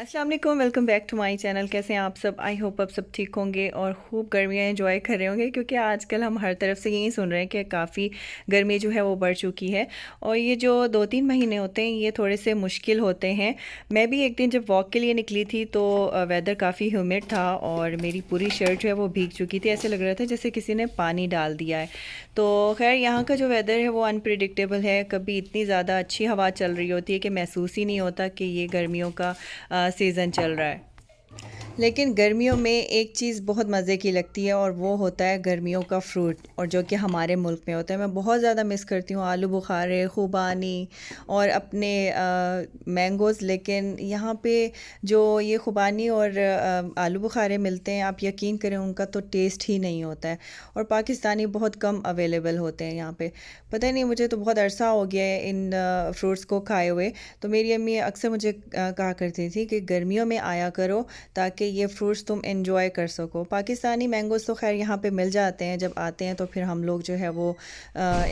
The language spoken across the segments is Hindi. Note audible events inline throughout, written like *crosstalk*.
अस्सलाम वालेकुम welcome back to my channel कैसे हैं आप सब आई होप आप सब ठीक होंगे और खूब गर्मियाँ इन्जॉय कर रहे होंगे क्योंकि आजकल हम हर तरफ से यही सुन रहे हैं कि काफ़ी गर्मी जो है वो बढ़ चुकी है और ये जो दो तीन महीने होते हैं ये थोड़े से मुश्किल होते हैं मैं भी एक दिन जब वॉक के लिए निकली थी तो वेदर काफ़ी ह्यूमिड था और मेरी पूरी शर्ट जो है वो भीग चुकी थी ऐसे लग रहा था जैसे किसी ने पानी डाल दिया है तो खैर यहाँ का जो वेदर है वो अनप्रिडिक्टेबल है कभी इतनी ज़्यादा अच्छी हवा चल रही होती है कि महसूस ही नहीं होता कि ये गर्मियों का सीज़न चल रहा है लेकिन गर्मियों में एक चीज़ बहुत मज़े की लगती है और वो होता है गर्मियों का फ्रूट और जो कि हमारे मुल्क में होता है मैं बहुत ज़्यादा मिस करती हूँ आलू बुखारे खुबानी और अपने मैंगोज़ लेकिन यहाँ पे जो ये खुबानी और आ, आलू बुखारे मिलते हैं आप यकीन करें उनका तो टेस्ट ही नहीं होता है और पाकिस्तानी बहुत कम अवेलेबल होते हैं यहाँ पर पता नहीं मुझे तो बहुत अरसा हो गया है इन फ्रूट्स को खाए हुए तो मेरी अम्मी अक्सर मुझे कहा करती थी कि गर्मियों में आया करो ताकि ये फ्रूट्स तुम इन्जॉय कर सको पाकिस्तानी मैंगोज़ तो खैर यहाँ पे मिल जाते हैं जब आते हैं तो फिर हम लोग जो है वो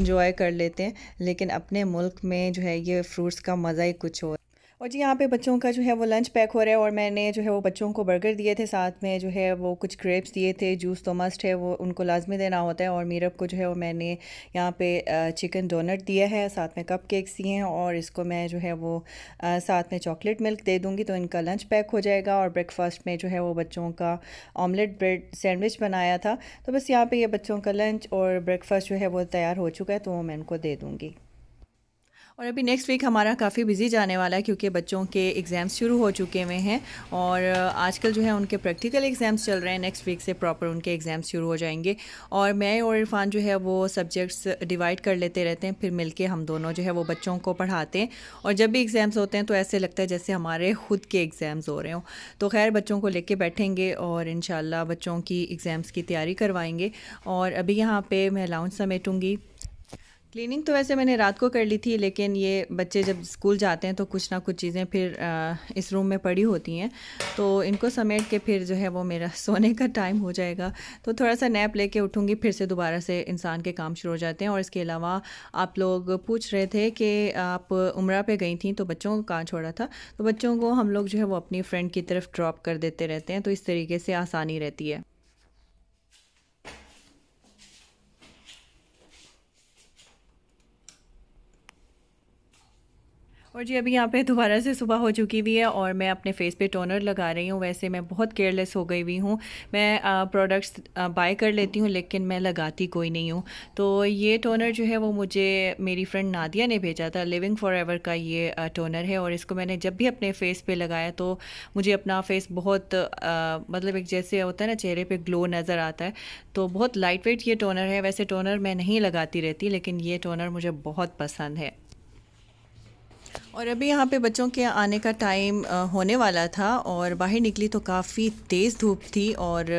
इन्जॉय कर लेते हैं लेकिन अपने मुल्क में जो है ये फ्रूट्स का मज़ा ही कुछ हो और जी यहाँ पे बच्चों का जो है वो लंच पैक हो रहा है और मैंने जो है वो बच्चों को बर्गर दिए थे साथ में जो है वो कुछ ग्रेप्स दिए थे जूस तो मस्ट है वो उनको लाजमी देना होता है और मीरब को जो है वो मैंने यहाँ पे चिकन डोनट दिया है साथ में कप केक्स दिए हैं और इसको मैं जो है वो साथ में चॉकलेट मिल्क दे दूँगी तो इनका लंच पैक हो जाएगा और ब्रेकफास्ट में जो है वो बच्चों का ऑमलेट ब्रेड सैंडविच बनाया था तो बस यहाँ पर ये बच्चों का लंच और ब्रेकफास्ट जो है वो तैयार हो चुका है तो वो मैं इनको दे दूँगी और अभी नेक्स्ट वीक हमारा काफ़ी बिजी जाने वाला है क्योंकि बच्चों के एग्ज़ाम्स शुरू हो चुके हुए हैं और आजकल जो है उनके प्रैक्टिकल एग्ज़ाम्स चल रहे हैं नेक्स्ट वीक से प्रॉपर उनके एग्ज़ाम्स शुरू हो जाएंगे और मैं और इरफान जो है वो सब्जेक्ट्स डिवाइड कर लेते रहते हैं फिर मिलके हम दोनों जो है वो बच्चों को पढ़ाते हैं और जब भी एग्ज़ाम्स होते हैं तो ऐसे लगता है जैसे हमारे ख़ुद के एग्ज़ाम्स हो रहे हों तो खैर बच्चों को लेके बैठेंगे और इन बच्चों की एग्ज़ाम्स की तैयारी करवाएंगे और अभी यहाँ पर मैं लाउंज समेटूँगी क्लीनिंग तो वैसे मैंने रात को कर ली थी लेकिन ये बच्चे जब स्कूल जाते हैं तो कुछ ना कुछ चीज़ें फिर इस रूम में पड़ी होती हैं तो इनको समेट के फिर जो है वो मेरा *laughs* सोने का टाइम हो जाएगा तो थोड़ा सा नैप लेके उठूँगी फिर से दोबारा से इंसान के काम शुरू हो जाते हैं और इसके अलावा आप लोग पूछ रहे थे कि आप उम्र पर गई थी तो बच्चों को कहाँ छोड़ा था तो बच्चों को हम लोग जो है वो अपनी फ्रेंड की तरफ ड्रॉप कर देते रहते हैं तो इस तरीके से आसानी रहती है और जी अभी यहाँ पे दोबारा से सुबह हो चुकी हुई है और मैं अपने फेस पे टोनर लगा रही हूँ वैसे मैं बहुत केयरलेस हो गई हुई हूँ मैं प्रोडक्ट्स बाय कर लेती हूँ लेकिन मैं लगाती कोई नहीं हूँ तो ये टोनर जो है वो मुझे मेरी फ्रेंड नादिया ने भेजा था लिविंग फॉर एवर का ये टोनर है और इसको मैंने जब भी अपने फेस पर लगाया तो मुझे अपना फेस बहुत आ, मतलब एक जैसे होता है ना चेहरे पर ग्लो नज़र आता है तो बहुत लाइट वेट ये टोनर है वैसे टोनर मैं नहीं लगाती रहती लेकिन ये टोनर मुझे बहुत पसंद है और अभी यहाँ पे बच्चों के आने का टाइम होने वाला था और बाहर निकली तो काफ़ी तेज़ धूप थी और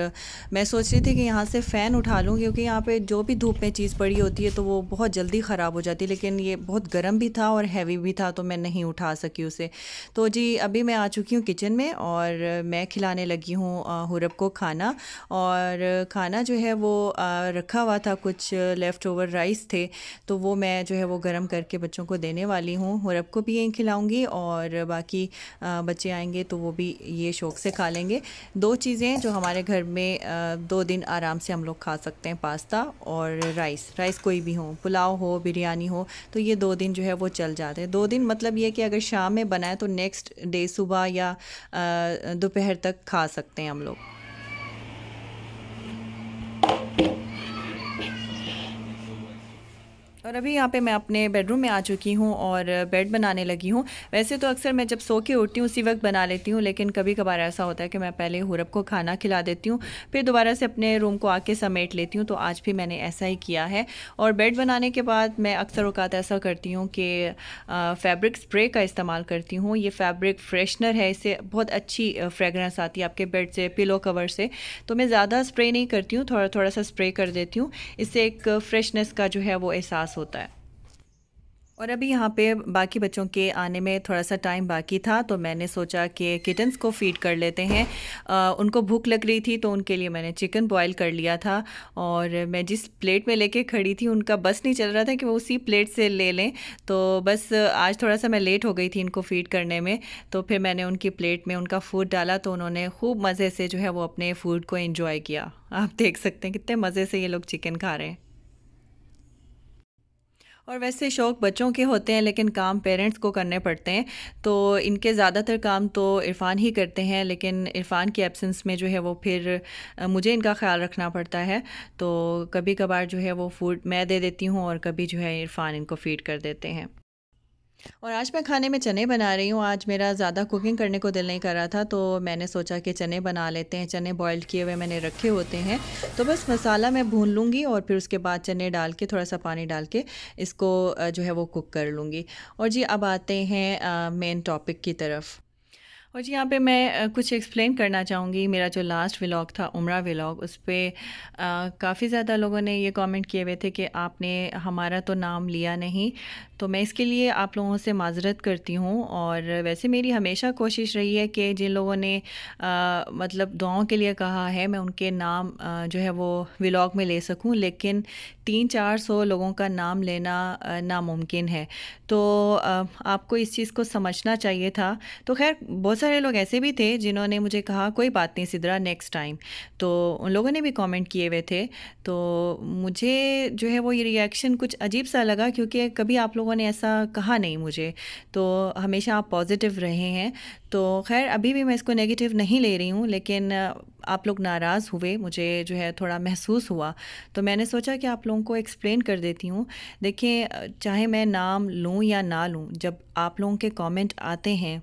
मैं सोच रही थी कि यहाँ से फ़ैन उठा लूँ क्योंकि यहाँ पे जो भी धूप में चीज़ पड़ी होती है तो वो बहुत जल्दी ख़राब हो जाती है लेकिन ये बहुत गर्म भी था और हैवी भी था तो मैं नहीं उठा सकी उसे तो जी अभी मैं आ चुकी हूँ किचन में और मैं खिलाने लगी हूँ हुरब को खाना और खाना जो है वो रखा हुआ था कुछ लेफ़्ट ओवर राइस थे तो वो मैं जो है वो गर्म करके बच्चों को देने वाली हूँ हुरब को भी नहीं खिलाऊंगी और बाकी बच्चे आएंगे तो वो भी ये शौक़ से खा लेंगे दो चीज़ें जो हमारे घर में दो दिन आराम से हम लोग खा सकते हैं पास्ता और राइस राइस कोई भी हो पुलाव हो बिरयानी हो तो ये दो दिन जो है वो चल जाते हैं दो दिन मतलब ये कि अगर शाम में बनाए तो नेक्स्ट डे सुबह या दोपहर तक खा सकते हैं हम लोग और अभी यहाँ पे मैं अपने बेडरूम में आ चुकी हूँ और बेड बनाने लगी हूँ वैसे तो अक्सर मैं जब सो के उठती हूँ उसी वक्त बना लेती हूँ लेकिन कभी कभार ऐसा होता है कि मैं पहले हुरब को खाना खिला देती हूँ फिर दोबारा से अपने रूम को आके समेट लेती हूँ तो आज भी मैंने ऐसा ही किया है और बेड बनाने के बाद मैं अक्सर अवकात ऐसा करती हूँ कि फैब्रिक स्प्रे का इस्तेमाल करती हूँ ये फैब्रिक फ्रेशनर है इससे बहुत अच्छी फ्रेगरेंस आती है आपके बेड से पिलो कवर से तो मैं ज़्यादा स्प्रे नहीं करती हूँ थोड़ा थोड़ा सा स्प्रे कर देती हूँ इससे एक फ्रेशनेस का जो है वो एहसास पास होता है और अभी यहाँ पे बाकी बच्चों के आने में थोड़ा सा टाइम बाकी था तो मैंने सोचा कि किटन्स को फीड कर लेते हैं आ, उनको भूख लग रही थी तो उनके लिए मैंने चिकन बॉईल कर लिया था और मैं जिस प्लेट में लेके खड़ी थी उनका बस नहीं चल रहा था कि वो उसी प्लेट से ले लें तो बस आज थोड़ा सा मैं लेट हो गई थी इनको फीड करने में तो फिर मैंने उनकी प्लेट में उनका फूड डाला तो उन्होंने खूब मज़े से जो है वो अपने फूड को इन्जॉय किया आप देख सकते हैं कितने मज़े से ये लोग चिकन खा रहे हैं और वैसे शौक़ बच्चों के होते हैं लेकिन काम पेरेंट्स को करने पड़ते हैं तो इनके ज़्यादातर काम तो इरफान ही करते हैं लेकिन इरफान की एब्सेंस में जो है वो फिर मुझे इनका ख्याल रखना पड़ता है तो कभी कभार जो है वो फूड मैं दे देती हूँ और कभी जो है इरफान इनको फीड कर देते हैं और आज मैं खाने में चने बना रही हूँ आज मेरा ज़्यादा कुकिंग करने को दिल नहीं कर रहा था तो मैंने सोचा कि चने बना लेते हैं चने बॉयल्ड किए हुए मैंने रखे होते हैं तो बस मसाला मैं भून लूँगी और फिर उसके बाद चने डाल के थोड़ा सा पानी डाल के इसको जो है वो कुक कर लूँगी और जी अब आते हैं मेन टॉपिक की तरफ और जी यहाँ पे मैं कुछ एक्सप्लेन करना चाहूँगी मेरा जो लास्ट व्लॉग था उम्र व्लॉग उस पर काफ़ी ज़्यादा लोगों ने ये कमेंट किए हुए थे कि आपने हमारा तो नाम लिया नहीं तो मैं इसके लिए आप लोगों से माजरत करती हूँ और वैसे मेरी हमेशा कोशिश रही है कि जिन लोगों ने आ, मतलब दुआओं के लिए कहा है मैं उनके नाम आ, जो है वो व्लॉग में ले सकूँ लेकिन तीन चार सौ लोगों का नाम लेना नामुमकिन है तो आ, आपको इस चीज़ को समझना चाहिए था तो खैर बहुत बहुत सारे लोग ऐसे भी थे जिन्होंने मुझे कहा कोई बात नहीं सिद्रा नेक्स्ट टाइम तो उन लोगों ने भी कमेंट किए हुए थे तो मुझे जो है वो ये रिएक्शन कुछ अजीब सा लगा क्योंकि कभी आप लोगों ने ऐसा कहा नहीं मुझे तो हमेशा आप पॉजिटिव रहे हैं तो खैर अभी भी मैं इसको नेगेटिव नहीं ले रही हूँ लेकिन आप लोग नाराज़ हुए मुझे जो है थोड़ा महसूस हुआ तो मैंने सोचा कि आप लोगों को एक्सप्लेन कर देती हूँ देखिए चाहे मैं नाम लूँ या ना लूँ जब आप लोगों के कमेंट आते हैं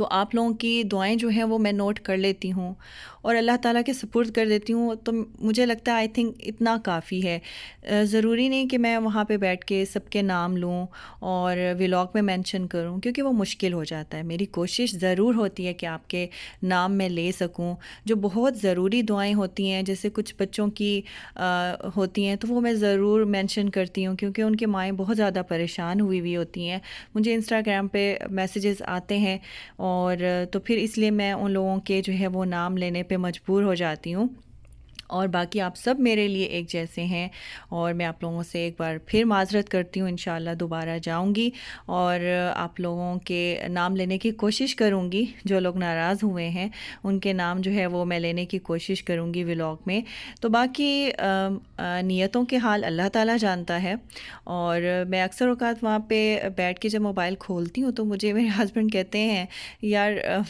तो आप लोगों की दुआएं जो हैं वो मैं नोट कर लेती हूँ और अल्लाह ताला के सपुर्द कर देती हूँ तो मुझे लगता है आई थिंक इतना काफ़ी है ज़रूरी नहीं कि मैं वहाँ पे बैठ के सबके नाम लूँ और व्लॉग में मेंशन करूँ क्योंकि वो मुश्किल हो जाता है मेरी कोशिश ज़रूर होती है कि आपके नाम मैं ले सकूँ जो बहुत ज़रूरी दुआएँ होती हैं जैसे कुछ बच्चों की आ, होती हैं तो वो मैं ज़रूर मैंशन करती हूँ क्योंकि उनके माएँ बहुत ज़्यादा परेशान हुई हुई होती हैं मुझे इंस्टाग्राम पर मैसेजेस आते हैं और तो फिर इसलिए मैं उन लोगों के जो है वो नाम लेने पे मजबूर हो जाती हूँ और बाकी आप सब मेरे लिए एक जैसे हैं और मैं आप लोगों से एक बार फिर माजरत करती हूँ इन दोबारा जाऊँगी और आप लोगों के नाम लेने की कोशिश करूँगी जो लोग नाराज़ हुए हैं उनके नाम जो है वो मैं लेने की कोशिश करूँगी व्लॉग में तो बाकी नीयतों के हाल अल्लाह ताला जानता है और मैं अक्सर अवकात वहाँ पे बैठ के जब मोबाइल खोलती हूँ तो मुझे मेरे हस्बैंड कहते हैं यार आ, आ,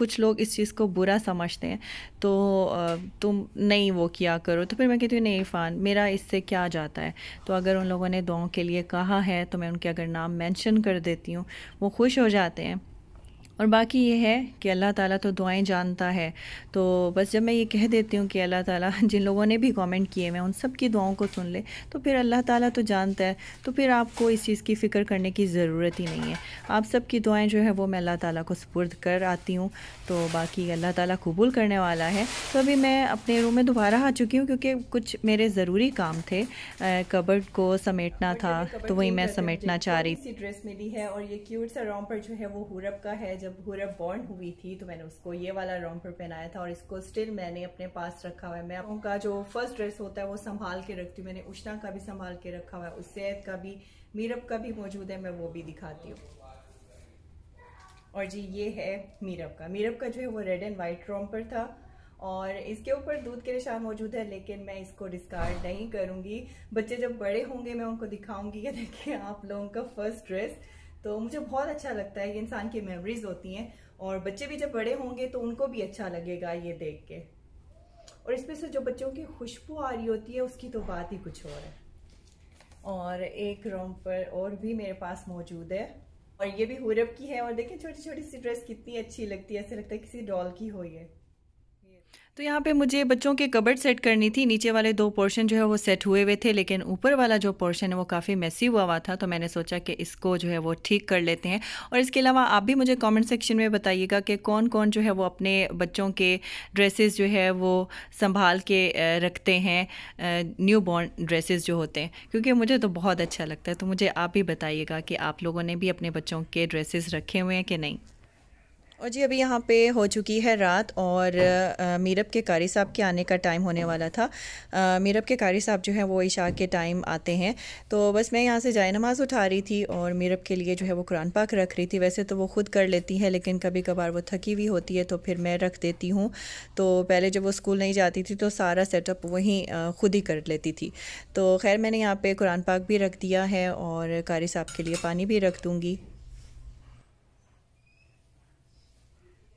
कुछ लोग इस चीज़ को बुरा समझते हैं तो आ, तुम नहीं वो किया करो तो फिर मैं कहती हूँ नहीं इरफान मेरा इससे क्या जाता है तो अगर उन लोगों ने दुआओं के लिए कहा है तो मैं उनके अगर नाम मेंशन कर देती हूँ वो खुश हो जाते हैं और बाकी ये है कि अल्लाह ताला तो दुआएं जानता है तो बस जब मैं ये कह देती हूँ कि अल्लाह ताला *laughs* जिन लोगों ने भी कमेंट किए मैं उन सब की दुआओं को सुन ले तो फिर अल्लाह ताला तो जानता है तो फिर आपको इस चीज़ की फ़िक्र करने की ज़रूरत ही नहीं है आप सब की दुआएं जो है वो मैं अल्लाह ताला को सपुर्द कर आती हूँ तो बाकी अल्लाह ताला कबूल करने वाला है तो अभी मैं अपने रूम में दोबारा आ चुकी हूँ क्योंकि कुछ मेरे ज़रूरी काम थे कबर्ड को समेटना था तो वही मैं समेटना चाह रही थी ड्रेस मिली है और ये क्यूट सा रॉम्पर जो है वो हुरब का है जब हुरा बॉर्न हुई थी तो मैंने उसको ये वाला रॉम्पर पहनाया था और इसको स्टिल मैंने अपने पास रखा हुआ है मैं उनका जो फर्स्ट ड्रेस होता है वो संभाल के रखती हूँ मैंने उष्णा का भी संभाल के रखा हुआ है उस उसैद का भी मीरब का भी मौजूद है मैं वो भी दिखाती हूँ और जी ये है मीरब का मीरब का जो है वो रेड एंड वाइट रॉम्पर था और इसके ऊपर दूध के निशान मौजूद है लेकिन मैं इसको डिस्कार्ड नहीं करूंगी बच्चे जब बड़े होंगे मैं उनको दिखाऊंगी कि देखिए आप लोगों का फर्स्ट ड्रेस तो मुझे बहुत अच्छा लगता है ये इंसान की मेमोरीज होती हैं और बच्चे भी जब बड़े होंगे तो उनको भी अच्छा लगेगा ये देख के और इसमें से जो बच्चों की खुशबू आ रही होती है उसकी तो बात ही कुछ और है और एक पर और भी मेरे पास मौजूद है और ये भी हुरब की है और देखें छोटी छोटी सी ड्रेस कितनी अच्छी लगती है ऐसे लगता है किसी डॉल की हो ये तो यहाँ पे मुझे बच्चों के कबर्ड सेट करनी थी नीचे वाले दो पोर्शन जो है वो सेट हुए हुए थे लेकिन ऊपर वाला जो पोर्शन है वो काफ़ी मैसी हुआ हुआ था तो मैंने सोचा कि इसको जो है वो ठीक कर लेते हैं और इसके अलावा आप भी मुझे कमेंट सेक्शन में बताइएगा कि कौन कौन जो है वो अपने बच्चों के ड्रेसेस जो है वो संभाल के रखते हैं न्यू बॉर्न ड्रेसेज जो होते हैं क्योंकि मुझे तो बहुत अच्छा लगता है तो मुझे आप भी बताइएगा कि आप लोगों ने भी अपने बच्चों के ड्रेसेस रखे हुए हैं कि नहीं और जी अभी यहाँ पे हो चुकी है रात और मीरब के कारी साहब के आने का टाइम होने वाला था मीरब के कारी साहब जो है वो ईशा के टाइम आते हैं तो बस मैं यहाँ से जाए नमाज़ उठा रही थी और मीरब के लिए जो है वो कुरान पाक रख रही थी वैसे तो वो ख़ुद कर लेती हैं लेकिन कभी कभार वो थकी हुई होती है तो फिर मैं रख देती हूँ तो पहले जब वो स्कूल नहीं जाती थी तो सारा सेटअप वहीं खुद ही कर लेती थी तो खैर मैंने यहाँ पर कुरान पाक भी रख दिया है और कारी साहब के लिए पानी भी रख दूँगी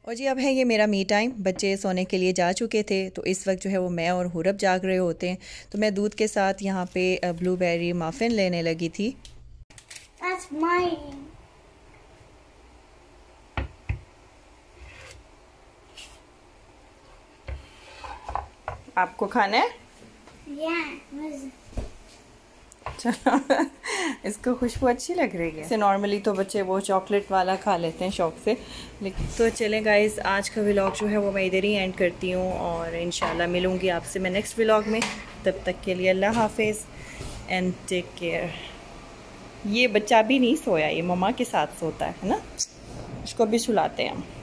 और जी अब है ये मेरा मी टाइम बच्चे सोने के लिए जा चुके थे तो इस वक्त जो है वो मैं और हुरब जाग रहे होते हैं तो मैं दूध के साथ यहाँ पे ब्लूबेरी माफिन लेने लगी थी आपको खाना है yeah, चलो *laughs* इसको खुशबू अच्छी लग रही है इसे नॉर्मली तो बच्चे वो चॉकलेट वाला खा लेते हैं शौक से लेकिन तो चलें गाइस आज का व्लॉग जो है वो मैं इधर ही एंड करती हूँ और इन मिलूंगी आपसे मैं नेक्स्ट व्लॉग में तब तक के लिए अल्लाह हाफिज़ एंड टेक केयर ये बच्चा भी नहीं सोया ये ममा के साथ सोता है ना इसको भी सुलाते हैं हम